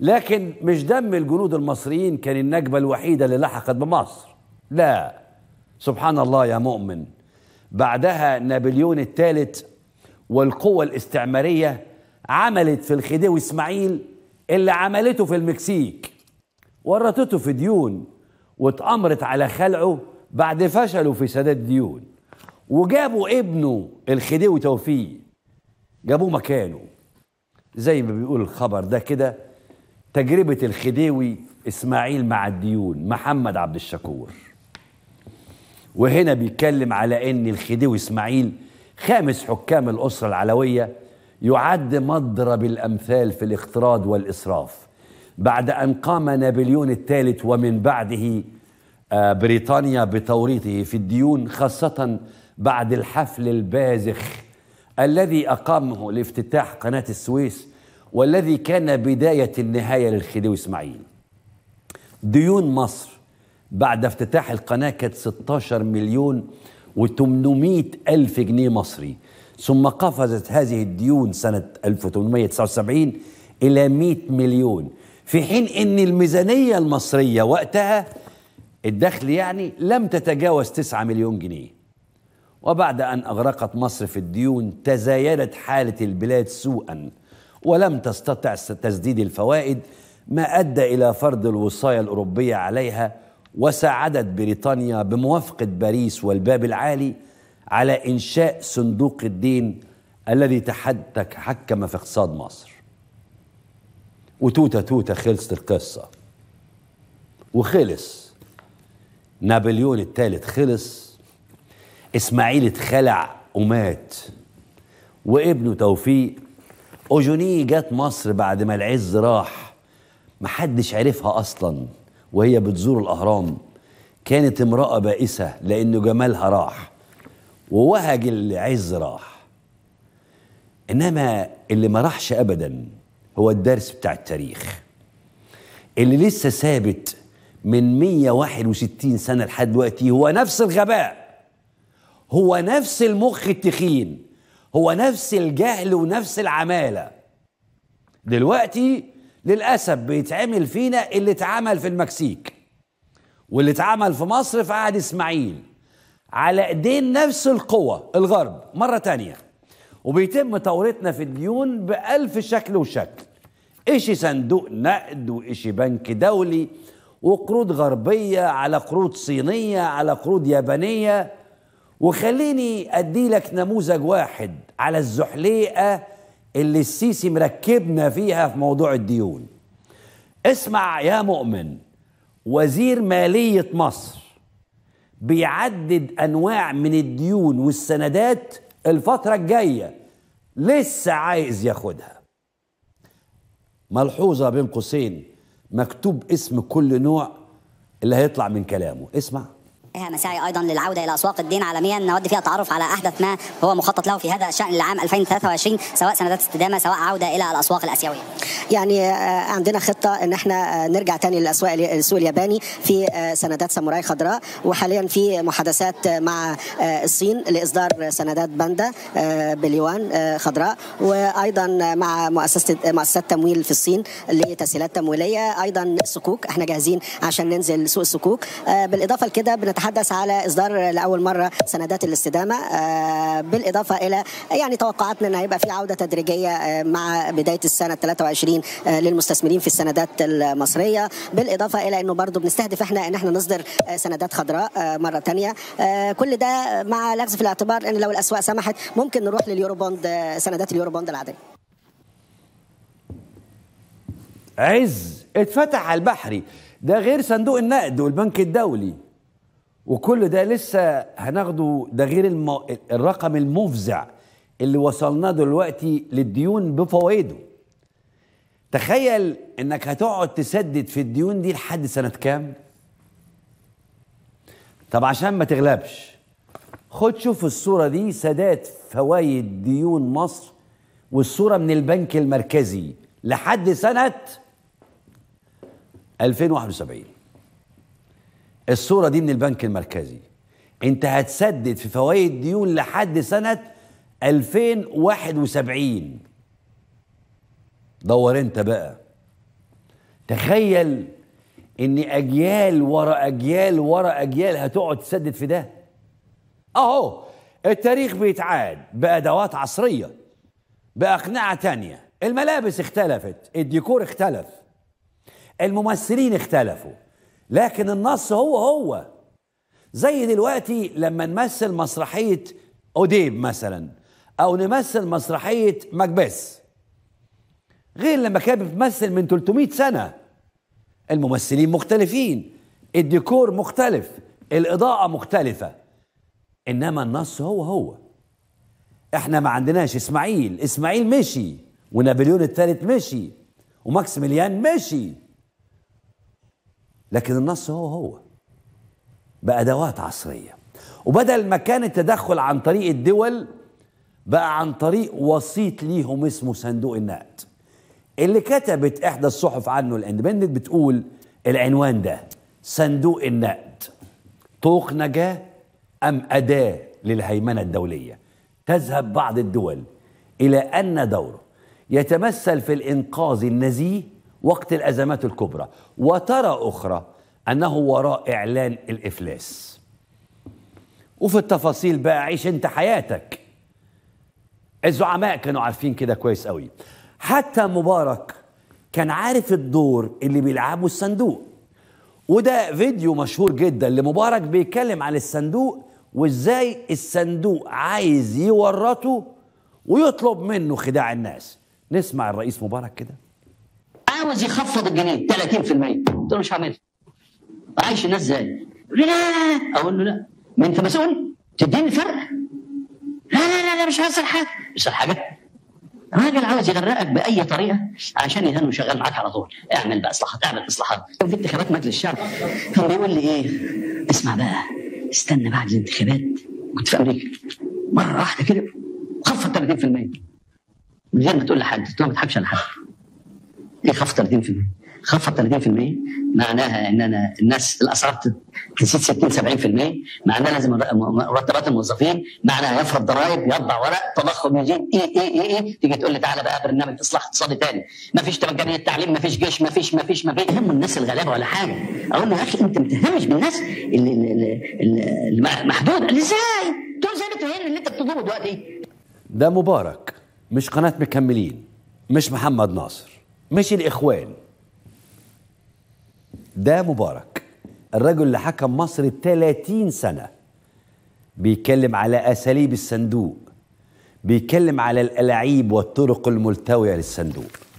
لكن مش دم الجنود المصريين كان النكبة الوحيدة اللي لحقت بمصر لا سبحان الله يا مؤمن بعدها نابليون الثالث والقوة الاستعمارية عملت في الخديوي اسماعيل اللي عملته في المكسيك ورطته في ديون واتأمرت على خلعه بعد فشله في سداد ديون وجابوا ابنه الخديوي توفيق جابوه مكانه زي ما بيقول الخبر ده كده تجربة الخديوي إسماعيل مع الديون محمد عبد الشكور وهنا بيتكلم على أن الخديوي إسماعيل خامس حكام الأسرة العلوية يعد مضرب الأمثال في الاقتراض والإسراف بعد أن قام نابليون الثالث ومن بعده آه، بريطانيا بتوريطه في الديون خاصة بعد الحفل البازخ الذي أقامه لافتتاح قناة السويس والذي كان بداية النهاية للخديوي إسماعيل ديون مصر بعد افتتاح القناة كانت 16 مليون و800 ألف جنيه مصري ثم قفزت هذه الديون سنة 1879 إلى 100 مليون في حين أن الميزانية المصرية وقتها الدخل يعني لم تتجاوز 9 مليون جنيه وبعد أن أغرقت مصر في الديون تزايدت حالة البلاد سوءا ولم تستطع تسديد الفوائد ما أدى إلى فرض الوصاية الأوروبية عليها وساعدت بريطانيا بموافقة باريس والباب العالي على إنشاء صندوق الدين الذي تحكم في اقتصاد مصر وتوتة توتة خلصت القصة وخلص نابليون الثالث خلص إسماعيل اتخلع ومات وابنه توفيق اوجوني جت مصر بعد ما العز راح محدش عرفها اصلا وهي بتزور الاهرام كانت امراه بائسه لانه جمالها راح ووهج العز راح انما اللي ما راحش ابدا هو الدرس بتاع التاريخ اللي لسه ثابت من 161 سنه لحد دلوقتي هو نفس الغباء هو نفس المخ التخين هو نفس الجهل ونفس العمالة دلوقتي للأسف بيتعمل فينا اللي اتعمل في المكسيك واللي اتعمل في مصر في عهد إسماعيل على ايدين نفس القوة الغرب مرة تانية وبيتم توريتنا في الديون بألف شكل وشكل إشي صندوق نقد وإشي بنك دولي وقروض غربية على قروض صينية على قروض يابانية وخليني أدي لك نموذج واحد على الزحليقة اللي السيسي مركبنا فيها في موضوع الديون اسمع يا مؤمن وزير مالية مصر بيعدد أنواع من الديون والسندات الفترة الجاية لسه عايز ياخدها ملحوظة بين قوسين مكتوب اسم كل نوع اللي هيطلع من كلامه اسمع إها مساعي أيضا للعودة إلى أسواق الدين عالميا نود فيها التعرف على أحدث ما هو مخطط له في هذا الشأن لعام 2023 سواء سندات استدامة سواء عودة إلى الأسواق الآسيوية يعني آه، عندنا خطة إن احنا آه، نرجع تاني للأسواق السوق الياباني في آه، سندات ساموراي خضراء وحاليا في محادثات مع الصين لإصدار سندات باندا باليوان خضراء وأيضا مع مؤسسة مؤسسات تمويل في الصين لتسهيلات تمويلية أيضا سكوك احنا جاهزين عشان ننزل سوق الصكوك بالإضافة لكده بنتعلم نتحدث على اصدار لاول مره سندات الاستدامه آه، بالاضافه الى يعني توقعاتنا ان هيبقى في عوده تدريجيه آه، مع بدايه السنه 23 آه، للمستثمرين في السندات المصريه بالاضافه الى انه برضه بنستهدف احنا ان احنا نصدر سندات خضراء مره ثانيه كل ده مع الاخذ في الاعتبار ان لو الاسواق سمحت ممكن نروح لليورو بوند سندات اليورو بوند العاديه عز اتفتح البحري ده غير صندوق النقد والبنك الدولي وكل ده لسه هناخده ده غير المو... الرقم المفزع اللي وصلناه دلوقتي للديون بفوائده تخيل انك هتقعد تسدد في الديون دي لحد سنة كام طب عشان ما تغلبش خد شوف الصورة دي سداد فوايد ديون مصر والصورة من البنك المركزي لحد سنة 2071 الصورة دي من البنك المركزي انت هتسدد في فوائد ديون لحد سنة 2071 دور انت بقى تخيل ان اجيال ورا اجيال ورا اجيال هتقعد تسدد في ده اهو التاريخ بيتعاد بادوات عصريه باقنعه تانية الملابس اختلفت الديكور اختلف الممثلين اختلفوا لكن النص هو هو زي دلوقتي لما نمثل مسرحية أوديب مثلا أو نمثل مسرحية مكبس غير لما كانت بتمثل من 300 سنة الممثلين مختلفين الديكور مختلف الإضاءة مختلفة إنما النص هو هو إحنا ما عندناش إسماعيل إسماعيل مشي ونابليون الثالث مشي وماكسيميليان مشي لكن النص هو هو بأدوات عصرية وبدل ما كان التدخل عن طريق الدول بقى عن طريق وسيط ليهم اسمه صندوق النقد اللي كتبت إحدى الصحف عنه الاندبندنت بتقول العنوان ده صندوق النقد طوق نجاة أم أداة للهيمنة الدولية تذهب بعض الدول إلى أن دوره يتمثل في الإنقاذ النزيه وقت الأزمات الكبرى وترى أخرى أنه وراء إعلان الإفلاس وفي التفاصيل بقى عيش أنت حياتك الزعماء كانوا عارفين كده كويس قوي حتى مبارك كان عارف الدور اللي بيلعبه الصندوق وده فيديو مشهور جدا لمبارك بيتكلم عن الصندوق وازاي الصندوق عايز يورطه ويطلب منه خداع الناس نسمع الرئيس مبارك كده عاوز يخفض الجنيه 30% قلت له مش هعملها عايش الناس ازاي؟ لا اقول له لا ما انت مسؤول تديني الفرق لا لا لا, لا مش هيحصل حاجه مش هيحصل حاجه راجل عاوز يغرقك باي طريقه عشان يهنه شغال معاك على طول اعمل بقى اصلاحات اعمل اصلاحات كان في انتخابات مجلس الشعب كان بيقول لي ايه اسمع بقى استنى بعد الانتخابات كنت في امريكا مره واحده كده خفض 30% من غير ما تقول لحد قلت له ما تضحكش على حد ليه خفض 30%؟ خفض 30% معناها ان انا الناس الاسعار تزيد 60 70% معناها لازم مرتبات الموظفين معناها يفرض ضرائب يطبع ورق تضخم يزيد إيه،, ايه ايه ايه ايه تيجي تقول لي تعالى بقى برنامج اصلاح اقتصادي ثاني ما فيش مجانيه تعليم ما فيش جيش ما فيش ما فيش ما فيش يهموا الناس الغلابه ولا حاجه اقول له يا اخي انت متهمش بالناس اللي, اللي, اللي محدوده ازاي؟ دول زي ما اللي انت بتضربه دلوقتي ده مبارك مش قناه مكملين مش محمد ناصر مش الاخوان ده مبارك الرجل اللي حكم مصر 30 سنه بيتكلم على اساليب الصندوق بيتكلم على الالاعيب والطرق الملتويه للصندوق